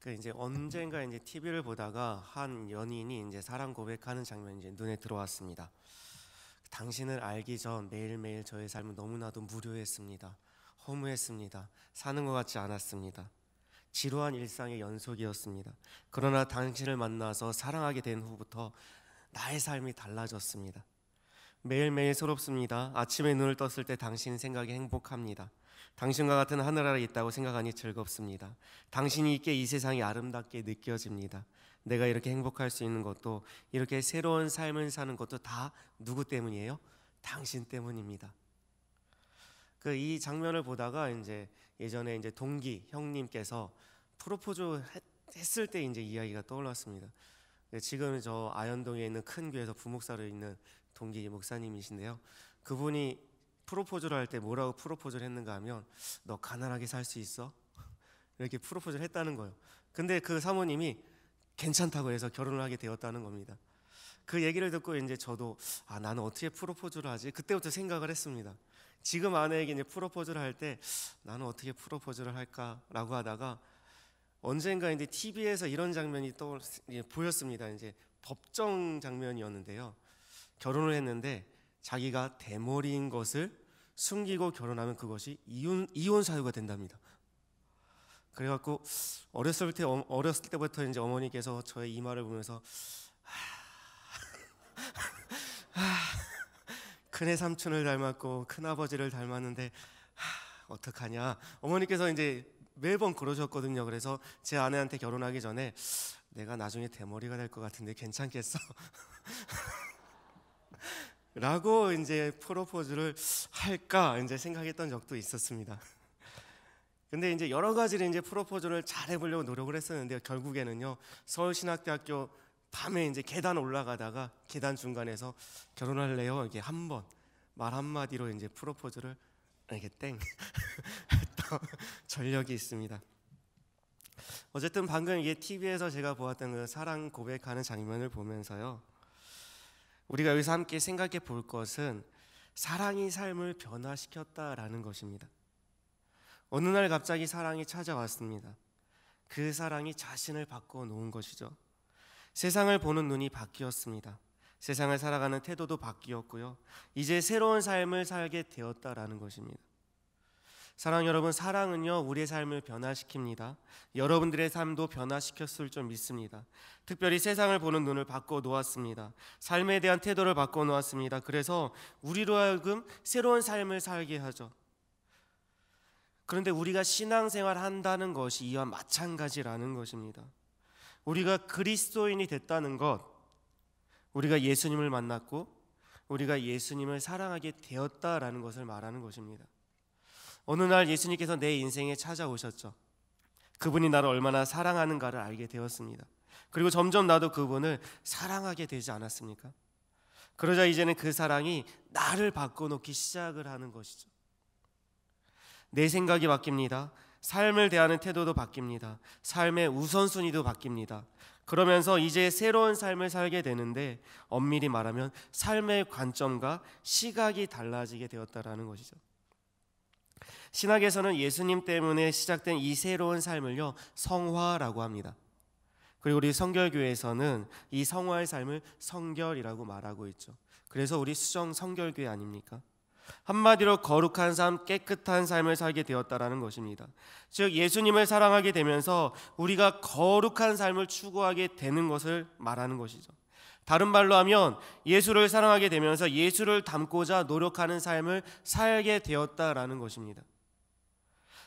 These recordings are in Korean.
그 이제 언젠가 이제 TV를 보다가 한 연인이 이제 사랑 고백하는 장면이 이제 눈에 들어왔습니다. 당신을 알기 전 매일매일 저의 삶은 너무나도 무료했습니다. 허무했습니다. 사는 것 같지 않았습니다. 지루한 일상의 연속이었습니다. 그러나 당신을 만나서 사랑하게 된 후부터 나의 삶이 달라졌습니다. 매일매일 서럽습니다 아침에 눈을 떴을 때 당신 생각이 행복합니다. 당신과 같은 하늘 아래 있다고 생각하니 즐겁습니다. 당신이 있기이 세상이 아름답게 느껴집니다. 내가 이렇게 행복할 수 있는 것도 이렇게 새로운 삶을 사는 것도 다 누구 때문이에요? 당신 때문입니다. 그이 장면을 보다가 이제 예전에 이제 동기 형님께서 프로포즈 했을 때 이제 이야기가 떠올랐습니다. 네, 지금 저 아현동에 있는 큰 교회에서 부목사로 있는 동기 목사님이신데요. 그분이 프로포즈를 할 때 뭐라고 프로포즈를 했는가 하면 너 가난하게 살 수 있어? 이렇게 프로포즈를 했다는 거예요. 근데 그 사모님이 괜찮다고 해서 결혼을 하게 되었다는 겁니다. 그 얘기를 듣고 이제 저도 아 나는 어떻게 프로포즈를 하지? 그때부터 생각을 했습니다. 지금 아내에게 이제 프로포즈를 할 때 나는 어떻게 프로포즈를 할까라고 하다가 언젠가 이제 TV에서 이런 장면이 또 보였습니다. 이제 법정 장면이었는데요. 결혼을 했는데 자기가 대머리인 것을 숨기고 결혼하면 그것이 이혼 이혼 사유가 된답니다. 그래갖고 어렸을 때 어, 어렸을 때부터 이제 어머니께서 저의 이 말을 보면서 큰애 삼촌을 닮았고 큰 아버지를 닮았는데 어떡하냐 어머니께서 이제 매번 그러셨거든요. 그래서 제 아내한테 결혼하기 전에 내가 나중에 대머리가 될 것 같은데 괜찮겠어? 라고 이제 프로포즈를 할까 이제 생각했던 적도 있었습니다. 근데 이제 여러 가지를 이제 프로포즈를 잘 해보려고 노력을 했었는데 결국에는요 서울신학대학교 밤에 이제 계단 올라가다가 계단 중간에서 결혼할래요 이게 한 번 말 한마디로 이제 프로포즈를 이렇게 땡 했던 전력이 있습니다. 어쨌든 방금 이게 TV에서 제가 보았던 그 사랑 고백하는 장면을 보면서요 우리가 여기서 함께 생각해 볼 것은 사랑이 삶을 변화시켰다라는 것입니다. 어느 날 갑자기 사랑이 찾아왔습니다. 그 사랑이 자신을 바꿔 놓은 것이죠. 세상을 보는 눈이 바뀌었습니다. 세상을 살아가는 태도도 바뀌었고요. 이제 새로운 삶을 살게 되었다라는 것입니다. 사랑 여러분, 사랑은요, 우리의 삶을 변화시킵니다. 여러분들의 삶도 변화시켰을 줄 믿습니다. 특별히 세상을 보는 눈을 바꿔 놓았습니다. 삶에 대한 태도를 바꿔 놓았습니다. 그래서 우리로 하여금 새로운 삶을 살게 하죠. 그런데 우리가 신앙생활 한다는 것이 이와 마찬가지라는 것입니다. 우리가 그리스도인이 됐다는 것, 우리가 예수님을 만났고, 우리가 예수님을 사랑하게 되었다라는 것을 말하는 것입니다. 어느 날 예수님께서 내 인생에 찾아오셨죠. 그분이 나를 얼마나 사랑하는가를 알게 되었습니다. 그리고 점점 나도 그분을 사랑하게 되지 않았습니까? 그러자 이제는 그 사랑이 나를 바꿔놓기 시작을 하는 것이죠. 내 생각이 바뀝니다. 삶을 대하는 태도도 바뀝니다. 삶의 우선순위도 바뀝니다. 그러면서 이제 새로운 삶을 살게 되는데 엄밀히 말하면 삶의 관점과 시각이 달라지게 되었다라는 것이죠. 신학에서는 예수님 때문에 시작된 이 새로운 삶을요 성화라고 합니다. 그리고 우리 성결교회에서는 이 성화의 삶을 성결이라고 말하고 있죠. 그래서 우리 수정 성결교회 아닙니까? 한마디로 거룩한 삶, 깨끗한 삶을 살게 되었다라는 것입니다. 즉 예수님을 사랑하게 되면서 우리가 거룩한 삶을 추구하게 되는 것을 말하는 것이죠. 다른 말로 하면 예수를 사랑하게 되면서 예수를 닮고자 노력하는 삶을 살게 되었다라는 것입니다.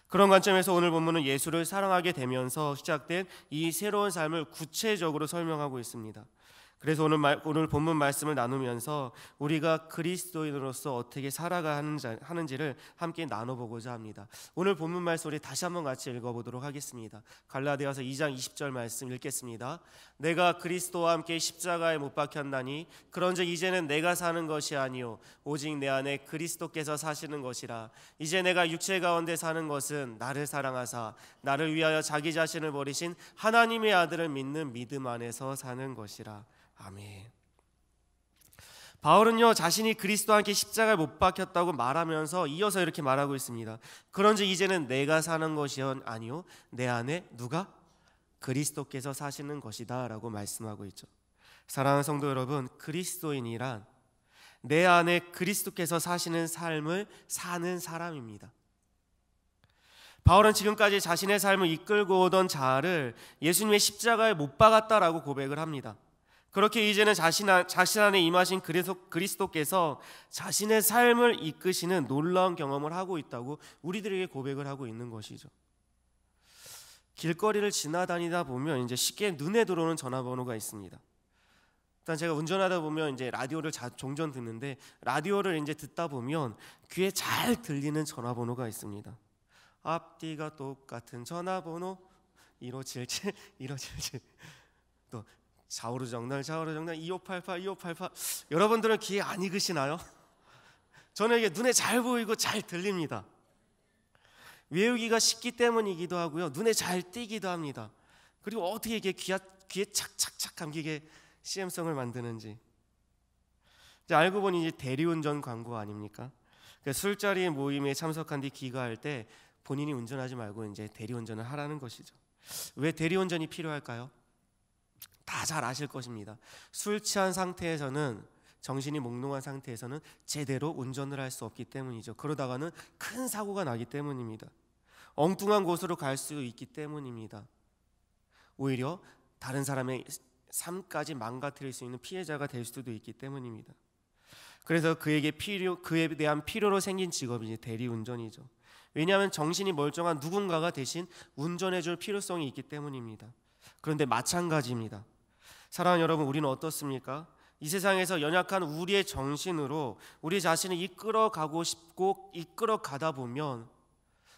그런 관점에서 오늘 본문은 예수를 사랑하게 되면서 시작된 이 새로운 삶을 구체적으로 설명하고 있습니다. 그래서 오늘 말, 오늘 본문 말씀을 나누면서 우리가 그리스도인으로서 어떻게 살아가 하는지를 함께 나눠보고자 합니다. 오늘 본문 말씀 우리 다시 한번 같이 읽어보도록 하겠습니다. 갈라디아서 2장 20절 말씀 읽겠습니다. 내가 그리스도와 함께 십자가에 못 박혔나니 그런즉 이제는 내가 사는 것이 아니요 오직 내 안에 그리스도께서 사시는 것이라 이제 내가 육체 가운데 사는 것은 나를 사랑하사 나를 위하여 자기 자신을 버리신 하나님의 아들을 믿는 믿음 안에서 사는 것이라. 아멘. 바울은요 자신이 그리스도와 함께 십자가에 못 박혔다고 말하면서 이어서 이렇게 말하고 있습니다. 그런즉 이제는 내가 사는 것이 아니요 내 안에 누가 그리스도께서 사시는 것이다라고 말씀하고 있죠. 사랑하는 성도 여러분, 그리스도인이란 내 안에 그리스도께서 사시는 삶을 사는 사람입니다. 바울은 지금까지 자신의 삶을 이끌고 오던 자아를 예수님의 십자가에 못 박았다라고 고백을 합니다. 그렇게 이제는 자신, 자신 안에 임하신 그리스도께서 자신의 삶을 이끄시는 놀라운 경험을 하고 있다고 우리들에게 고백을 하고 있는 것이죠. 길거리를 지나다니다 보면 이제 쉽게 눈에 들어오는 전화번호가 있습니다. 일단 제가 운전하다 보면 이제 라디오를 자, 종전 듣는데 라디오를 이제 듣다 보면 귀에 잘 들리는 전화번호가 있습니다. 앞뒤가 똑같은 전화번호 1577 1577또 좌우로 정렬, 좌우로 정렬, 2588, 2588. 여러분들은 귀에 안 익으시나요? 저는 이게 눈에 잘 보이고 잘 들립니다. 외우기가 쉽기 때문이기도 하고요. 눈에 잘 띄기도 합니다. 그리고 어떻게 이게 귀에, 귀에 착착착 감기게 c m 성을 만드는지. 이제 알고 보니 이제 대리운전 광고 아닙니까 그러니까 술자리 모임에 참석한 뒤 귀가할 때 본인이 운전하지 말고 이제 대리운전을 하라는 것이죠. 왜 대리운전이 필요할까요? 다잘 아실 것입니다. 술 취한 상태에서는 정신이 몽롱한 상태에서는 제대로 운전을 할 수 없기 때문이죠. 그러다가는 큰 사고가 나기 때문입니다. 엉뚱한 곳으로 갈 수 있기 때문입니다. 오히려 다른 사람의 삶까지 망가뜨릴 수 있는 피해자가 될 수도 있기 때문입니다. 그래서 그에게 필요 그에 대한 필요로 생긴 직업이 대리 운전이죠. 왜냐하면 정신이 멀쩡한 누군가가 대신 운전해줄 필요성이 있기 때문입니다. 그런데 마찬가지입니다. 사랑하는 여러분, 우리는 어떻습니까? 이 세상에서 연약한 우리의 정신으로 우리 자신을 이끌어 가고 싶고 이끌어 가다 보면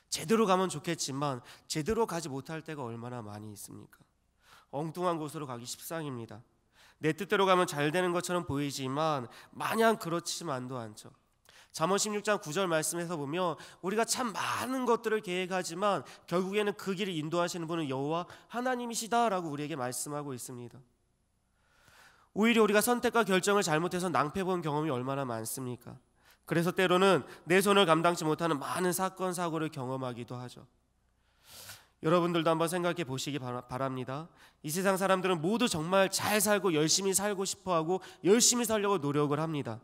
제대로 가면 좋겠지만 제대로 가지 못할 때가 얼마나 많이 있습니까? 엉뚱한 곳으로 가기 십상입니다. 내 뜻대로 가면 잘 되는 것처럼 보이지만 마냥 그렇지만도 않죠. 잠언 16장 9절 말씀에서 보면 우리가 참 많은 것들을 계획하지만 결국에는 그 길을 인도하시는 분은 여호와 하나님이시다라고 우리에게 말씀하고 있습니다. 오히려 우리가 선택과 결정을 잘못해서 낭패본 경험이 얼마나 많습니까? 그래서 때로는 내 손을 감당치 못하는 많은 사건 사고를 경험하기도 하죠. 여러분들도 한번 생각해 보시기 바랍니다. 이 세상 사람들은 모두 정말 잘 살고 열심히 살고 싶어 하고 열심히 살려고 노력을 합니다.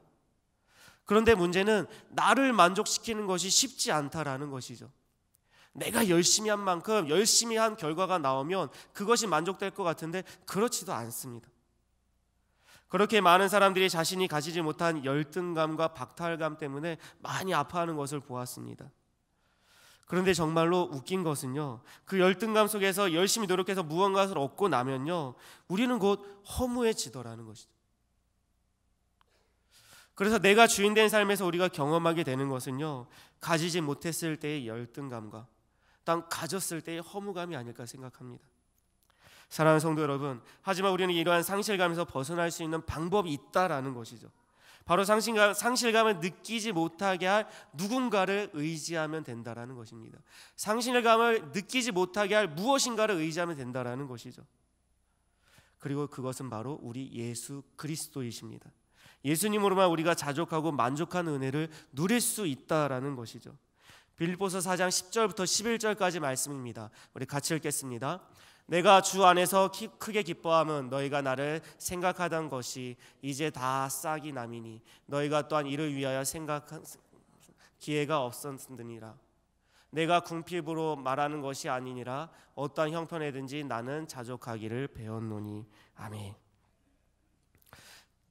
그런데 문제는 나를 만족시키는 것이 쉽지 않다라는 것이죠. 내가 열심히 한 만큼 열심히 한 결과가 나오면 그것이 만족될 것 같은데 그렇지도 않습니다. 그렇게 많은 사람들이 자신이 가지지 못한 열등감과 박탈감 때문에 많이 아파하는 것을 보았습니다. 그런데 정말로 웃긴 것은요. 그 열등감 속에서 열심히 노력해서 무언가를 얻고 나면요. 우리는 곧 허무해지더라는 것이죠. 그래서 내가 주인된 삶에서 우리가 경험하게 되는 것은요, 가지지 못했을 때의 열등감과 또 가졌을 때의 허무감이 아닐까 생각합니다. 사랑하는 성도 여러분, 하지만 우리는 이러한 상실감에서 벗어날 수 있는 방법이 있다라는 것이죠. 바로 상실감, 상실감을 느끼지 못하게 할 누군가를 의지하면 된다라는 것입니다. 상실감을 느끼지 못하게 할 무엇인가를 의지하면 된다라는 것이죠. 그리고 그것은 바로 우리 예수 그리스도이십니다. 예수님으로만 우리가 자족하고 만족한 은혜를 누릴 수 있다라는 것이죠. 빌보서 4장 10절부터 11절까지 말씀입니다. 우리 같이 읽겠습니다. 내가 주 안에서 크게 기뻐함은 너희가 나를 생각하던 것이 이제 다 싹이 남이니 너희가 또한 이를 위하여 생각한 기회가 없었느니라. 내가 궁핍으로 말하는 것이 아니니라 어떠한 형편에든지 나는 자족하기를 배웠노니 아멘.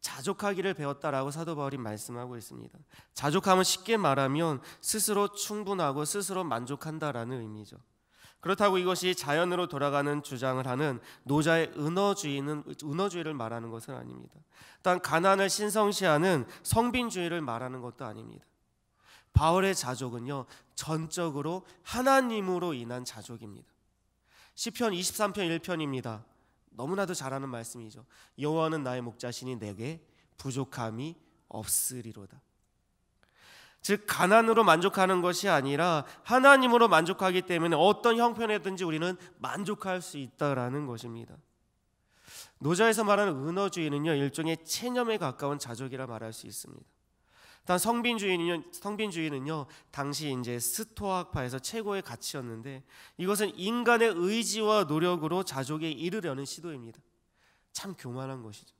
자족하기를 배웠다라고 사도 바울이 말씀하고 있습니다. 자족함은 쉽게 말하면 스스로 충분하고 스스로 만족한다라는 의미죠. 그렇다고 이것이 자연으로 돌아가는 주장을 하는 노자의 은어주의는 은어주의를 말하는 것은 아닙니다. 또한 가난을 신성시하는 성빈주의를 말하는 것도 아닙니다. 바울의 자족은요 전적으로 하나님으로 인한 자족입니다. 시편 23편 1편입니다. 너무나도 잘하는 말씀이죠. 여호와는 나의 목자시니 내게 부족함이 없으리로다. 즉 가난으로 만족하는 것이 아니라 하나님으로 만족하기 때문에 어떤 형편에든지 우리는 만족할 수 있다라는 것입니다. 노자에서 말하는 은어주의는요 일종의 체념에 가까운 자족이라 말할 수 있습니다. 단 성빈주의는요 성빈주의는요 당시 이제 스토아학파에서 최고의 가치였는데 이것은 인간의 의지와 노력으로 자족에 이르려는 시도입니다. 참 교만한 것이죠.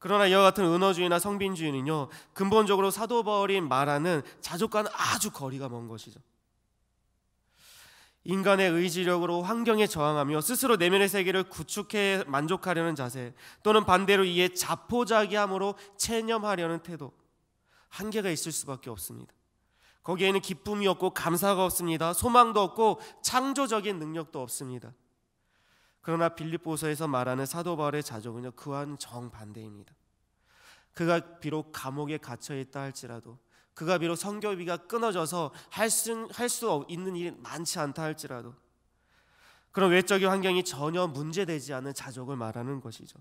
그러나 이와 같은 은어주의나 성빈주의는요 근본적으로 사도 바울이 말하는 자족과는 아주 거리가 먼 것이죠. 인간의 의지력으로 환경에 저항하며 스스로 내면의 세계를 구축해 만족하려는 자세 또는 반대로 이에 자포자기함으로 체념하려는 태도 한계가 있을 수밖에 없습니다. 거기에는 기쁨이 없고 감사가 없습니다. 소망도 없고 창조적인 능력도 없습니다. 그러나 빌립보서에서 말하는 사도 바울의 자족은 그와는 정반대입니다. 그가 비록 감옥에 갇혀 있다 할지라도 그가 비록 성교비가 끊어져서 할 수 할수 있는 일이 많지 않다 할지라도 그런 외적인 환경이 전혀 문제되지 않은 자족을 말하는 것이죠.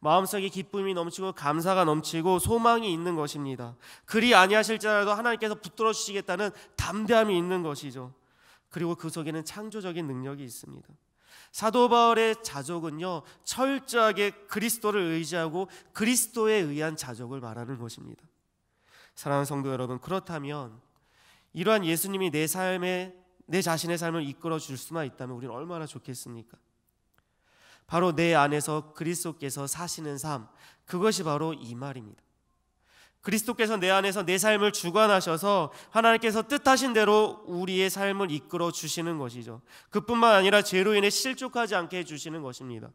마음속에 기쁨이 넘치고 감사가 넘치고 소망이 있는 것입니다. 그리 아니하실지라도 하나님께서 붙들어 주시겠다는 담대함이 있는 것이죠. 그리고 그 속에는 창조적인 능력이 있습니다. 사도 바울의 자족은요, 철저하게 그리스도를 의지하고 그리스도에 의한 자족을 말하는 것입니다. 사랑하는 성도 여러분, 그렇다면 이러한 예수님이 내 삶에 내 자신의 삶을 이끌어 줄 수만 있다면 우리는 얼마나 좋겠습니까? 바로 내 안에서 그리스도께서 사시는 삶, 그것이 바로 이 말입니다. 그리스도께서 내 안에서 내 삶을 주관하셔서 하나님께서 뜻하신 대로 우리의 삶을 이끌어 주시는 것이죠. 그뿐만 아니라 죄로 인해 실족하지 않게 해 주시는 것입니다.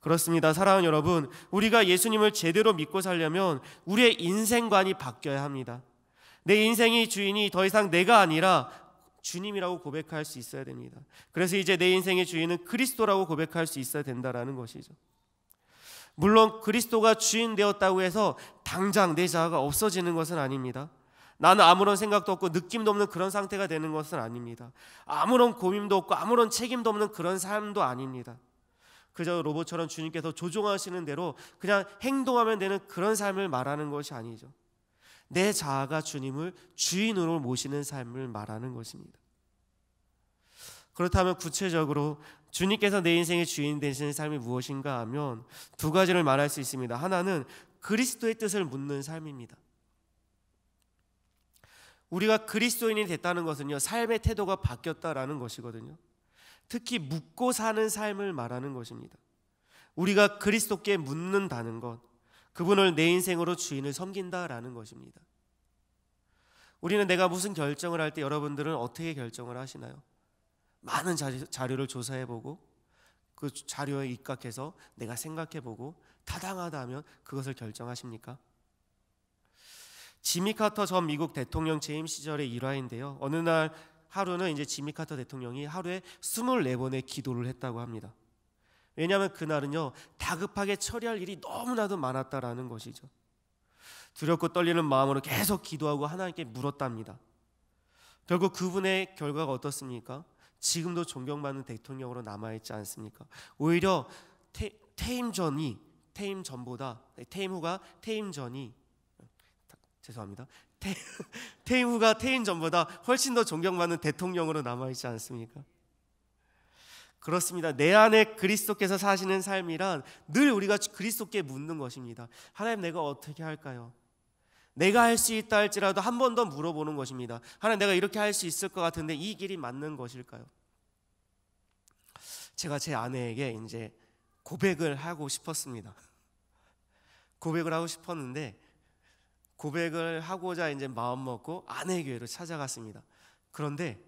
그렇습니다. 사랑하는 여러분, 우리가 예수님을 제대로 믿고 살려면 우리의 인생관이 바뀌어야 합니다. 내 인생의 주인이 더 이상 내가 아니라 주님이라고 고백할 수 있어야 됩니다. 그래서 이제 내 인생의 주인은 그리스도라고 고백할 수 있어야 된다라는 것이죠. 물론 그리스도가 주인 되었다고 해서 당장 내 자아가 없어지는 것은 아닙니다. 나는 아무런 생각도 없고 느낌도 없는 그런 상태가 되는 것은 아닙니다. 아무런 고민도 없고 아무런 책임도 없는 그런 삶도 아닙니다. 그저 로봇처럼 주님께서 조종하시는 대로 그냥 행동하면 되는 그런 삶을 말하는 것이 아니죠. 내 자아가 주님을 주인으로 모시는 삶을 말하는 것입니다. 그렇다면 구체적으로 주님께서 내 인생의 주인 되시는 삶이 무엇인가 하면 두 가지를 말할 수 있습니다. 하나는 그리스도의 뜻을 묻는 삶입니다. 우리가 그리스도인이 됐다는 것은요, 삶의 태도가 바뀌었다라는 것이거든요. 특히 묻고 사는 삶을 말하는 것입니다. 우리가 그리스도께 묻는다는 것, 그분을 내 인생으로 주인을 섬긴다라는 것입니다. 우리는 내가 무슨 결정을 할 때 여러분들은 어떻게 결정을 하시나요? 많은 자료, 를 조사해보고 그 자료에 입각해서 내가 생각해보고 타당하다면 그것을 결정하십니까? 지미 카터 전 미국 대통령 재임 시절의 일화인데요. 어느 날 하루는 이제 지미 카터 대통령이 하루에 24번의 기도를 했다고 합니다. 왜냐하면 그날은요 다급하게 처리할 일이 너무나도 많았다라는 것이죠. 두렵고 떨리는 마음으로 계속 기도하고 하나님께 물었답니다. 결국 그분의 결과가 어떻습니까? 지금도 존경받는 대통령으로 남아있지 않습니까? 오히려 태, 퇴임 전이 퇴임 전보다 퇴임 네, 후가 퇴임 전이 죄송합니다. 퇴, 퇴임 후가 퇴임 전보다 훨씬 더 존경받는 대통령으로 남아있지 않습니까? 그렇습니다. 내 안에 그리스도께서 사시는 삶이란 늘 우리가 그리스도께 묻는 것입니다. 하나님 내가 어떻게 할까요? 내가 할 수 있다 할지라도 한 번 더 물어보는 것입니다. 하나님 내가 이렇게 할 수 있을 것 같은데 이 길이 맞는 것일까요? 제가 제 아내에게 이제 고백을 하고 싶었습니다. 고백을 하고 싶었는데 고백을 하고자 이제 마음 먹고 아내 교회로 찾아갔습니다. 그런데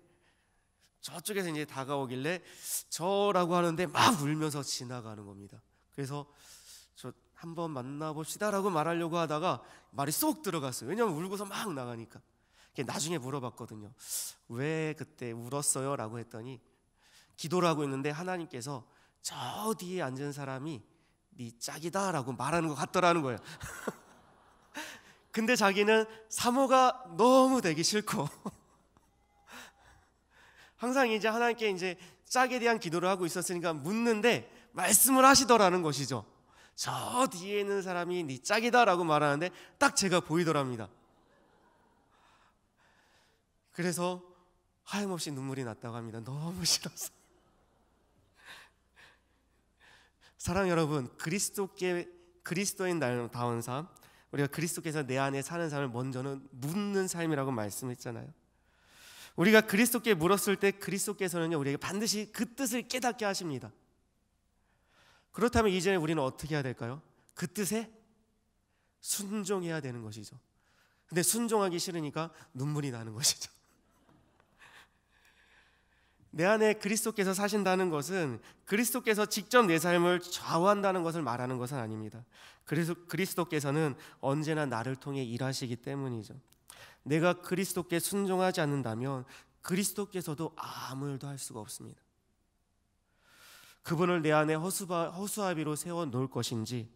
저쪽에서 이제 다가오길래 저라고 하는데 막 울면서 지나가는 겁니다. 그래서 한번 만나봅시다라고 말하려고 하다가 말이 쏙 들어갔어요. 왜냐면 울고서 막 나가니까. 나중에 물어봤거든요. 왜 그때 울었어요? 라고 했더니 기도를 하고 있는데 하나님께서 저 뒤에 앉은 사람이 네 짝이다 라고 말하는 것 같더라는 거예요. 근데 자기는 사모가 너무 되기 싫고 항상 이제 하나님께 이제 짝에 대한 기도를 하고 있었으니까 묻는데 말씀을 하시더라는 것이죠. 저 뒤에 있는 사람이 네 짝이다라고 말하는데 딱 제가 보이더랍니다. 그래서 하염없이 눈물이 났다고 합니다. 너무 싫어서 사랑 여러분, 그리스도께 그리스도인 다운 삶, 우리가 그리스도께서 내 안에 사는 삶을 먼저는 묻는 삶이라고 말씀했잖아요. 우리가 그리스도께 물었을 때 그리스도께서는요 우리에게 반드시 그 뜻을 깨닫게 하십니다. 그렇다면 이제 우리는 어떻게 해야 될까요? 그 뜻에 순종해야 되는 것이죠. 근데 순종하기 싫으니까 눈물이 나는 것이죠. 내 안에 그리스도께서 사신다는 것은 그리스도께서 직접 내 삶을 좌우한다는 것을 말하는 것은 아닙니다. 그래서 그리스도께서는 언제나 나를 통해 일하시기 때문이죠. 내가 그리스도께 순종하지 않는다면 그리스도께서도 아무 일도 할 수가 없습니다. 그분을 내 안에 허수바, 허수아비로 세워놓을 것인지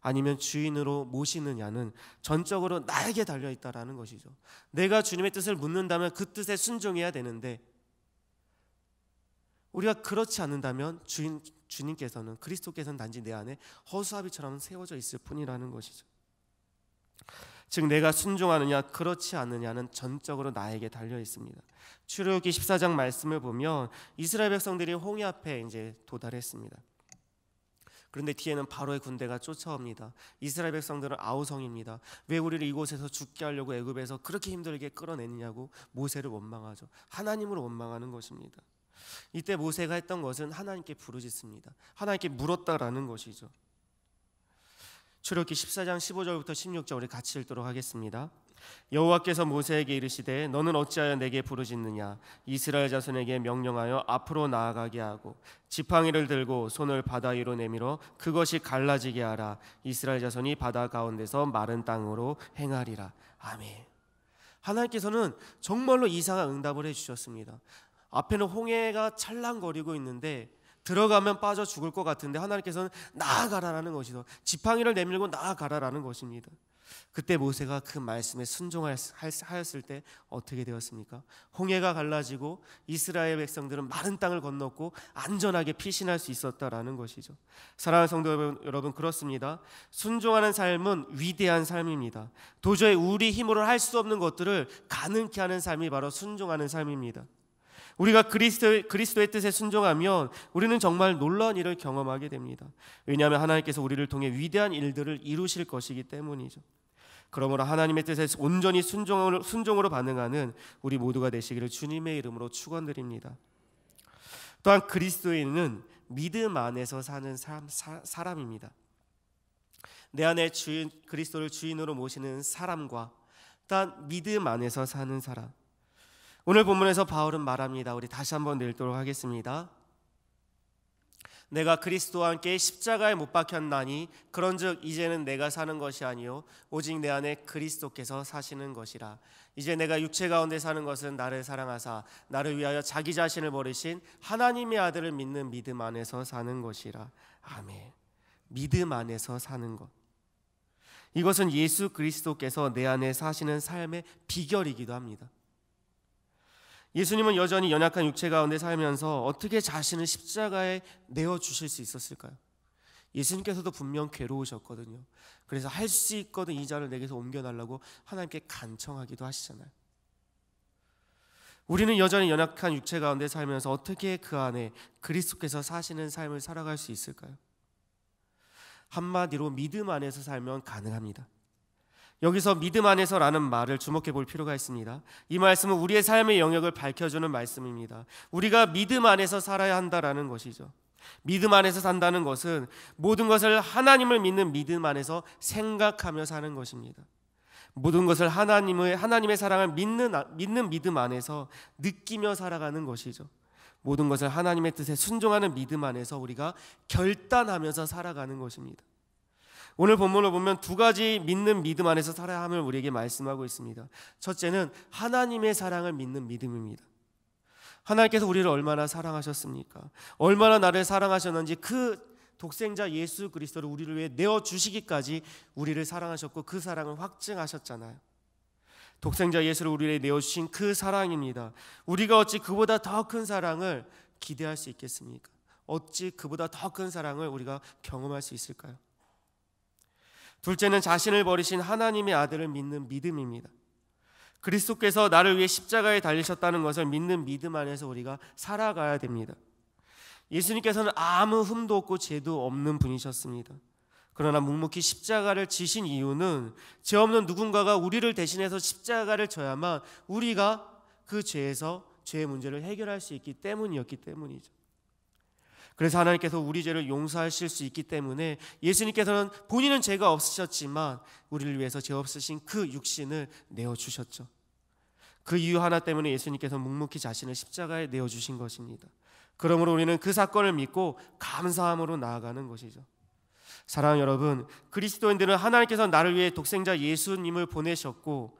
아니면 주인으로 모시느냐는 전적으로 나에게 달려있다라는 것이죠. 내가 주님의 뜻을 묻는다면 그 뜻에 순종해야 되는데 우리가 그렇지 않는다면 주인, 주님께서는 그리스도께서는 단지 내 안에 허수아비처럼 세워져 있을 뿐이라는 것이죠. 즉 내가 순종하느냐 그렇지 않느냐는 전적으로 나에게 달려 있습니다. 출애굽기 14장 말씀을 보면 이스라엘 백성들이 홍해 앞에 이제 도달했습니다. 그런데 뒤에는 바로의 군대가 쫓아옵니다. 이스라엘 백성들은 아우성입니다. 왜 우리를 이곳에서 죽게 하려고 애굽에서 그렇게 힘들게 끌어내느냐고 모세를 원망하죠. 하나님을 원망하는 것입니다. 이때 모세가 했던 것은 하나님께 부르짖습니다. 하나님께 물었다라는 것이죠. 출애굽기 14장 15절부터 16절 우리 같이 읽도록 하겠습니다. 여호와께서 모세에게 이르시되 너는 어찌하여 내게 부르짖느냐 이스라엘 자손에게 명령하여 앞으로 나아가게 하고 지팡이를 들고 손을 바다 위로 내밀어 그것이 갈라지게 하라 이스라엘 자손이 바다 가운데서 마른 땅으로 행하리라 아멘 하나님께서는 정말로 이상한 응답을 해 주셨습니다 앞에는 홍해가 찰랑거리고 있는데 들어가면 빠져 죽을 것 같은데 하나님께서는 나아가라라는 것이죠. 지팡이를 내밀고 나아가라라는 것입니다. 그때 모세가 그 말씀에 순종하였을 때 어떻게 되었습니까? 홍해가 갈라지고 이스라엘 백성들은 마른 땅을 건넜고 안전하게 피신할 수 있었다라는 것이죠. 사랑하는 성도 여러분 그렇습니다. 순종하는 삶은 위대한 삶입니다. 도저히 우리 힘으로 할 수 없는 것들을 가능케 하는 삶이 바로 순종하는 삶입니다. 우리가 그리스도, 그리스도의 뜻에 순종하면 우리는 정말 놀라운 일을 경험하게 됩니다. 왜냐하면 하나님께서 우리를 통해 위대한 일들을 이루실 것이기 때문이죠. 그러므로 하나님의 뜻에 온전히 순종으로, 순종으로 반응하는 우리 모두가 되시기를 주님의 이름으로 축원드립니다. 또한 그리스도인은 믿음 안에서 사는 사람, 사, 람입니다내 안에 주인, 그리스도를 주인으로 모시는 사람과 또한 믿음 안에서 사는 사람. 오늘 본문에서 바울은 말합니다. 우리 다시 한번 읽도록 하겠습니다. 내가 그리스도와 함께 십자가에 못 박혔나니 그런즉 이제는 내가 사는 것이 아니요 오직 내 안에 그리스도께서 사시는 것이라 이제 내가 육체 가운데 사는 것은 나를 사랑하사 나를 위하여 자기 자신을 버리신 하나님의 아들을 믿는 믿음 안에서 사는 것이라 아멘 믿음 안에서 사는 것 이것은 예수 그리스도께서 내 안에 사시는 삶의 비결이기도 합니다 예수님은 여전히 연약한 육체 가운데 살면서 어떻게 자신을 십자가에 내어 주실 수 있었을까요? 예수님께서도 분명 괴로우셨거든요. 그래서 할 수 있거든 이 자를 내게서 옮겨달라고 하나님께 간청하기도 하시잖아요. 우리는 여전히 연약한 육체 가운데 살면서 어떻게 그 안에 그리스도께서 사시는 삶을 살아갈 수 있을까요? 한마디로 믿음 안에서 살면 가능합니다. 여기서 믿음 안에서라는 말을 주목해 볼 필요가 있습니다. 이 말씀은 우리의 삶의 영역을 밝혀주는 말씀입니다. 우리가 믿음 안에서 살아야 한다라는 것이죠. 믿음 안에서 산다는 것은 모든 것을 하나님을 믿는 믿음 안에서 생각하며 사는 것입니다. 모든 것을 하나님의 하나님의 사랑을 믿는 믿는 믿음 안에서 느끼며 살아가는 것이죠. 모든 것을 하나님의 뜻에 순종하는 믿음 안에서 우리가 결단하면서 살아가는 것입니다. 오늘 본문을 보면 두 가지 믿는 믿음 안에서 살아야 함을 우리에게 말씀하고 있습니다. 첫째는 하나님의 사랑을 믿는 믿음입니다. 하나님께서 우리를 얼마나 사랑하셨습니까? 얼마나 나를 사랑하셨는지 그 독생자 예수 그리스도를 우리를 위해 내어 주시기까지 우리를 사랑하셨고 그 사랑을 확증하셨잖아요. 독생자 예수를 우리를 내어 주신 그 사랑입니다. 우리가 어찌 그보다 더 큰 사랑을 기대할 수 있겠습니까? 어찌 그보다 더 큰 사랑을 우리가 경험할 수 있을까요? 둘째는 자신을 버리신 하나님의 아들을 믿는 믿음입니다. 그리스도께서 나를 위해 십자가에 달리셨다는 것을 믿는 믿음 안에서 우리가 살아가야 됩니다. 예수님께서는 아무 흠도 없고 죄도 없는 분이셨습니다. 그러나 묵묵히 십자가를 지신 이유는 죄 없는 누군가가 우리를 대신해서 십자가를 져야만 우리가 그 죄에서 죄의 문제를 해결할 수 있기 때문이었기 때문이죠. 그래서 하나님께서 우리 죄를 용서하실 수 있기 때문에 예수님께서는 본인은 죄가 없으셨지만 우리를 위해서 죄 없으신 그 육신을 내어 주셨죠. 그 이유 하나 때문에 예수님께서 묵묵히 자신을 십자가에 내어 주신 것입니다. 그러므로 우리는 그 사건을 믿고 감사함으로 나아가는 것이죠. 사랑 여러분, 그리스도인들은 하나님께서 나를 위해 독생자 예수님을 보내셨고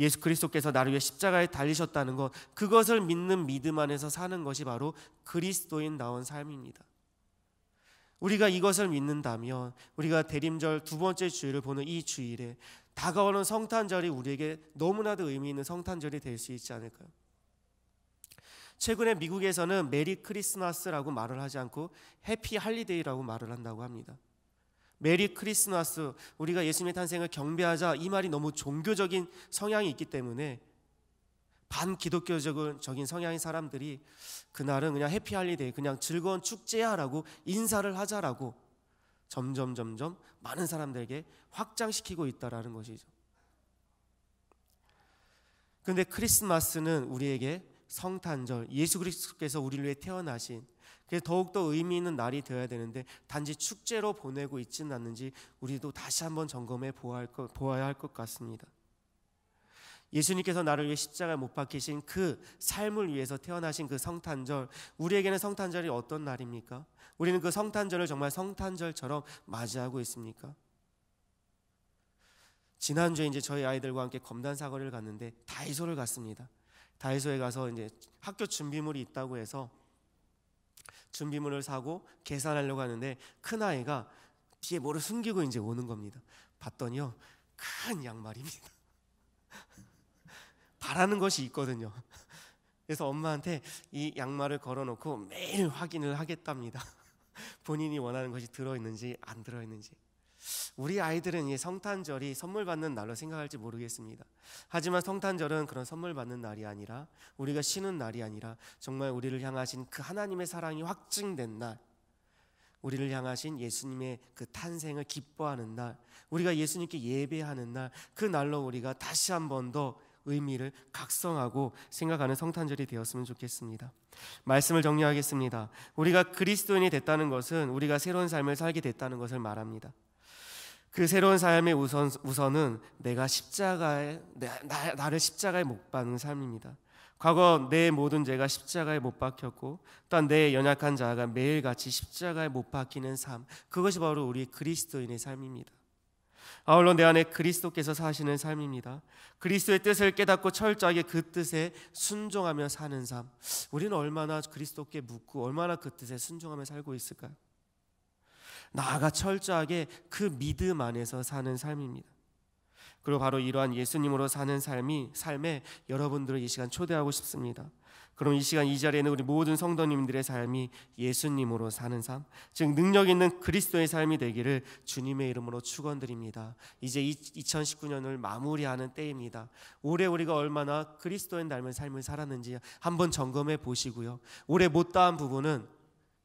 예수 그리스도께서 나를 위해 십자가에 달리셨다는 것 그것을 믿는 믿음 안에서 사는 것이 바로 그리스도인 나온 삶입니다. 우리가 이것을 믿는다면 우리가 대림절 두 번째 주일을 보는 이 주일에 다가오는 성탄절이 우리에게 너무나도 의미 있는 성탄절이 될 수 있지 않을까요? 최근에 미국에서는 메리 크리스마스라고 말을 하지 않고 해피 할리데이라고 말을 한다고 합니다. 메리 크리스마스 우리가 예수님의 탄생을 경배하자 이 말이 너무 종교적인 성향이 있기 때문에 반기독교적인 성향인 사람들이 그날은 그냥 해피할리데이 그냥 즐거운 축제야라고 인사를 하자라고 점점 점점 많은 사람들에게 확장시키고 있다라는 것이죠. 그런데 크리스마스는 우리에게 성탄절 예수 그리스도께서 우리를 위해 태어나신 그래서 더욱더 의미 있는 날이 되어야 되는데 단지 축제로 보내고 있지는 않는지 우리도 다시 한번 점검해 보아야 할 것 같습니다. 예수님께서 나를 위해 십자가에 못 박히신 그 삶을 위해서 태어나신 그 성탄절 우리에게는 성탄절이 어떤 날입니까? 우리는 그 성탄절을 정말 성탄절처럼 맞이하고 있습니까? 지난주에 이제 저희 아이들과 함께 검단 사거리를 갔는데 다이소를 갔습니다. 다이소에 가서 이제 학교 준비물이 있다고 해서 준비물을 사고 계산하려고 하는데 큰 아이가 뒤에 뭐를 숨기고 이제 오는 겁니다. 봤더니요 큰 양말입니다. 바라는 것이 있거든요. 그래서 엄마한테 이 양말을 걸어놓고 매일 확인을 하겠답니다. 본인이 원하는 것이 들어있는지 안 들어있는지. 우리 아이들은 이 성탄절이 선물 받는 날로 생각할지 모르겠습니다. 하지만 성탄절은 그런 선물 받는 날이 아니라 우리가 쉬는 날이 아니라 정말 우리를 향하신 그 하나님의 사랑이 확증된 날, 우리를 향하신 예수님의 그 탄생을 기뻐하는 날, 우리가 예수님께 예배하는 날, 그 날로 우리가 다시 한 번 더 의미를 각성하고 생각하는 성탄절이 되었으면 좋겠습니다. 말씀을 정리하겠습니다. 우리가 그리스도인이 됐다는 것은 우리가 새로운 삶을 살게 됐다는 것을 말합니다. 그 새로운 삶의 우선, 우선은 내가 십자가에 나, 나를 십자가에 못 박는 삶입니다. 과거 내 모든 죄가 십자가에 못 박혔고 또한 내 연약한 자아가 매일같이 십자가에 못 박히는 삶 그것이 바로 우리 그리스도인의 삶입니다. 아울러 내 안에 그리스도께서 사시는 삶입니다. 그리스도의 뜻을 깨닫고 철저하게 그 뜻에 순종하며 사는 삶. 우리는 얼마나 그리스도께 묻고 얼마나 그 뜻에 순종하며 살고 있을까요? 나아가 철저하게 그 믿음 안에서 사는 삶입니다. 그리고 바로 이러한 예수님으로 사는 삶이 삶에 여러분들을 이 시간 초대하고 싶습니다. 그럼 이 시간 이 자리에는 우리 모든 성도님들의 삶이 예수님으로 사는 삶, 즉 능력 있는 그리스도의 삶이 되기를 주님의 이름으로 축원드립니다. 이제 2019년을 마무리하는 때입니다. 올해 우리가 얼마나 그리스도인 닮은 삶을 살았는지 한번 점검해 보시고요. 올해 못다한 부분은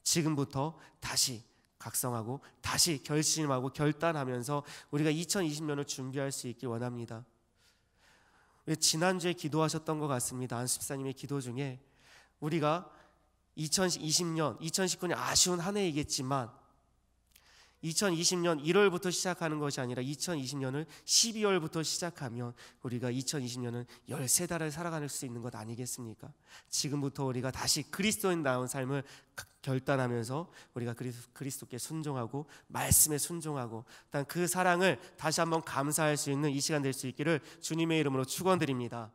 지금부터 다시 각성하고 다시 결심하고 결단하면서 우리가 2020년을 준비할 수 있길 원합니다. 지난주에 기도하셨던 것 같습니다. 안수사님의 기도 중에 우리가 2020년, 2019년 아쉬운 한 해이겠지만 2020년 1월부터 시작하는 것이 아니라 2020년을 12월부터 시작하면 우리가 2020년은 13달을 살아갈 수 있는 것 아니겠습니까? 지금부터 우리가 다시 그리스도인다운 삶을 결단하면서 우리가 그리스도께 순종하고 말씀에 순종하고 일단 그 사랑을 다시 한번 감사할 수 있는 이 시간 될 수 있기를 주님의 이름으로 축원드립니다.